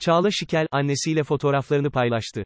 Çağla Şikel, annesiyle fotoğraflarını paylaştı.